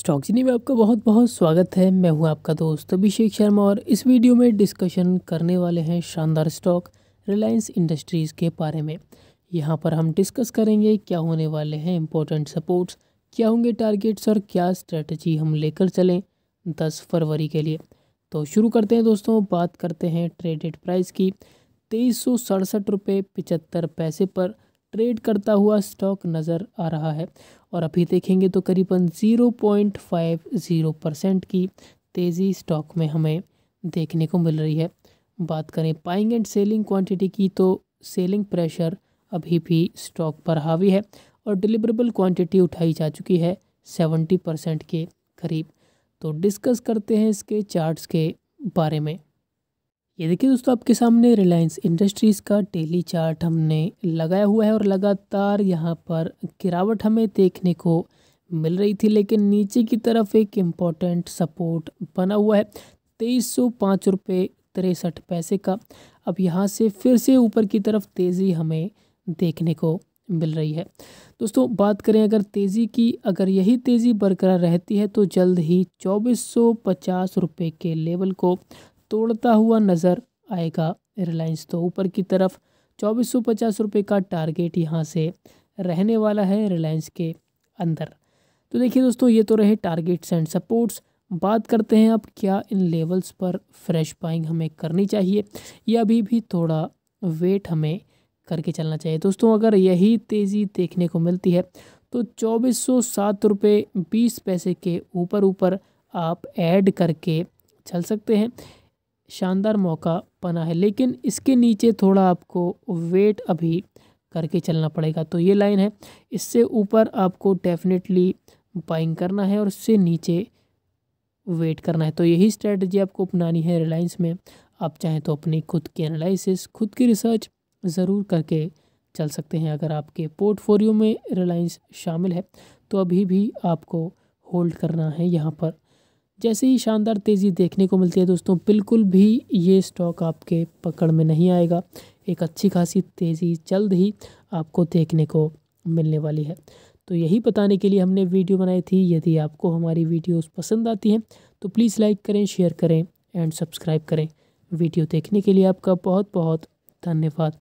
stock जीनी में आपका बहुत बहुत स्वागत है मैं हूं आपका दोस्त अभिषेक शर्मा और इस वीडियो में डिस्कशन करने वाले हैं शानदार स्टॉक रिलायंस इंडस्ट्रीज़ के बारे में यहां पर हम डिस्कस करेंगे क्या होने वाले हैं इम्पोर्टेंट सपोर्ट्स क्या होंगे टारगेट्स और क्या स्ट्रेटजी हम लेकर चलें दस फरवरी के लिए तो शुरू करते हैं दोस्तों बात करते हैं ट्रेडेड प्राइस की तेईस सौ सड़सठ रुपये पचहत्तर पैसे पर ट्रेड करता हुआ स्टॉक नज़र आ रहा है और अभी देखेंगे तो करीबन 0.50 परसेंट की तेज़ी स्टॉक में हमें देखने को मिल रही है बात करें पाइंग एंड सेलिंग क्वांटिटी की तो सेलिंग प्रेशर अभी भी स्टॉक पर हावी है और डिलीवरेबल क्वांटिटी उठाई जा चुकी है 70 परसेंट के करीब तो डिस्कस करते हैं इसके चार्ट्स के बारे में ये देखिए दोस्तों आपके सामने रिलायंस इंडस्ट्रीज़ का डेली चार्ट हमने लगाया हुआ है और लगातार यहाँ पर गिरावट हमें देखने को मिल रही थी लेकिन नीचे की तरफ एक इम्पॉर्टेंट सपोर्ट बना हुआ है तेईस सौ पाँच रुपये तिरसठ पैसे का अब यहाँ से फिर से ऊपर की तरफ तेज़ी हमें देखने को मिल रही है दोस्तों बात करें अगर तेज़ी की अगर यही तेज़ी बरकरार रहती है तो जल्द ही चौबीस सौ पचास रुपये के लेवल को तोड़ता हुआ नज़र आएगा रिलायंस तो ऊपर की तरफ चौबीस सौ पचास रुपये का टारगेट यहाँ से रहने वाला है रिलायंस के अंदर तो देखिए दोस्तों ये तो रहे टारगेट्स एंड सपोर्ट्स बात करते हैं अब क्या इन लेवल्स पर फ्रेश बाइंग हमें करनी चाहिए या अभी भी थोड़ा वेट हमें करके चलना चाहिए दोस्तों अगर यही तेज़ी देखने को मिलती है तो चौबीस सौ सात रुपये बीस पैसे के ऊपर ऊपर आप ऐड करके चल सकते हैं शानदार मौका बना है लेकिन इसके नीचे थोड़ा आपको वेट अभी करके चलना पड़ेगा तो ये लाइन है इससे ऊपर आपको डेफिनेटली बाइंग करना है और इससे नीचे वेट करना है तो यही स्ट्रेटजी आपको अपनानी है रिलायंस में आप चाहें तो अपनी खुद की एनालिसिस खुद की रिसर्च ज़रूर करके चल सकते हैं अगर आपके पोर्टफोलियो में रिलायंस शामिल है तो अभी भी आपको होल्ड करना है यहाँ पर जैसे ही शानदार तेज़ी देखने को मिलती है दोस्तों बिल्कुल भी ये स्टॉक आपके पकड़ में नहीं आएगा एक अच्छी खासी तेज़ी जल्द ही आपको देखने को मिलने वाली है तो यही बताने के लिए हमने वीडियो बनाई थी यदि आपको हमारी वीडियोस पसंद आती हैं तो प्लीज़ लाइक करें शेयर करें एंड सब्सक्राइब करें वीडियो देखने के लिए आपका बहुत बहुत धन्यवाद